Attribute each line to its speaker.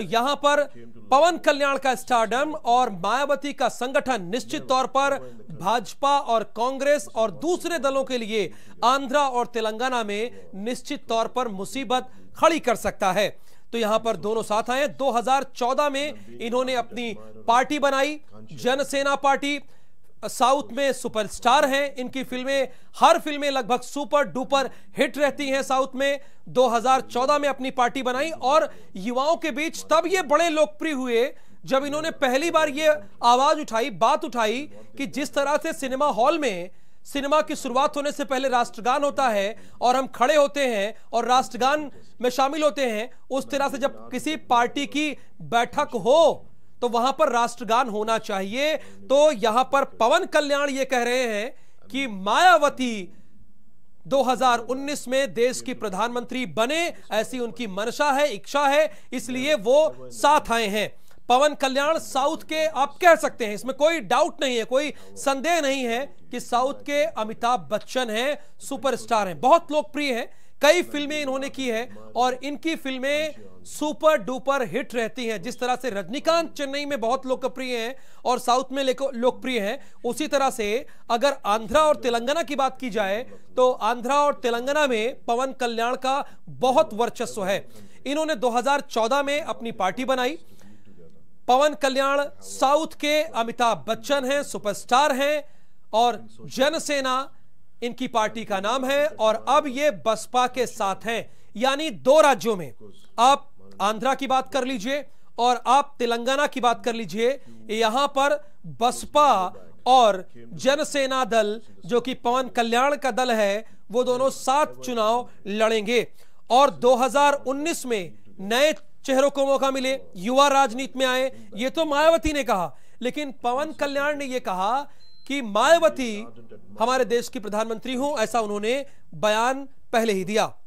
Speaker 1: तो यहां पर पवन कल्याण का स्टार्डम और मायावती का संगठन निश्चित तौर पर भाजपा और कांग्रेस और दूसरे दलों के लिए आंध्रा और तेलंगाना में निश्चित तौर पर मुसीबत खड़ी कर सकता है तो यहां पर दोनों साथ आए 2014 में इन्होंने अपनी पार्टी बनाई जनसेना पार्टी साउथ में सुपरस्टार हैं इनकी फिल्में हर फिल्में लगभग सुपर डुपर हिट रहती हैं साउथ में 2014 में अपनी पार्टी बनाई और युवाओं के बीच तब ये बड़े लोकप्रिय हुए जब इन्होंने पहली बार ये आवाज उठाई बात उठाई कि जिस तरह से सिनेमा हॉल में सिनेमा की शुरुआत होने से पहले राष्ट्रगान होता है और हम खड़े होते हैं और राष्ट्रगान में शामिल होते हैं उस तरह से जब किसी पार्टी की बैठक हो तो वहां पर राष्ट्रगान होना चाहिए तो यहां पर पवन कल्याण ये कह रहे हैं कि मायावती 2019 में देश की प्रधानमंत्री बने ऐसी उनकी मनशा है इच्छा है इसलिए वो साथ आए हैं पवन कल्याण साउथ के आप कह सकते हैं इसमें कोई डाउट नहीं है कोई संदेह नहीं है कि साउथ के अमिताभ बच्चन हैं सुपरस्टार हैं बहुत लोकप्रिय हैं कई फिल्में इन्होंने की है और इनकी फिल्में सुपर डुपर हिट रहती हैं जिस तरह से रजनीकांत चेन्नई में बहुत लोकप्रिय हैं और साउथ में लोकप्रिय हैं उसी तरह से अगर आंध्रा और तेलंगाना की बात की जाए तो आंध्रा और तेलंगाना में पवन कल्याण का बहुत वर्चस्व है इन्होंने 2014 में अपनी पार्टी बनाई पवन कल्याण साउथ के अमिताभ बच्चन हैं सुपरस्टार हैं और जनसेना इनकी पार्टी का नाम है और अब ये बसपा के साथ हैं यानी दो राज्यों में आप आंध्रा की बात कर लीजिए और आप तेलंगाना की बात कर लीजिए यहां पर बसपा और जनसेना दल जो कि पवन कल्याण का दल है वो दोनों सात चुनाव लड़ेंगे और 2019 में नए चेहरों को मौका मिले युवा राजनीति में आए ये तो मायावती ने कहा लेकिन पवन कल्याण ने यह कहा कि मायावती हमारे देश की प्रधानमंत्री हूं ऐसा उन्होंने बयान पहले ही दिया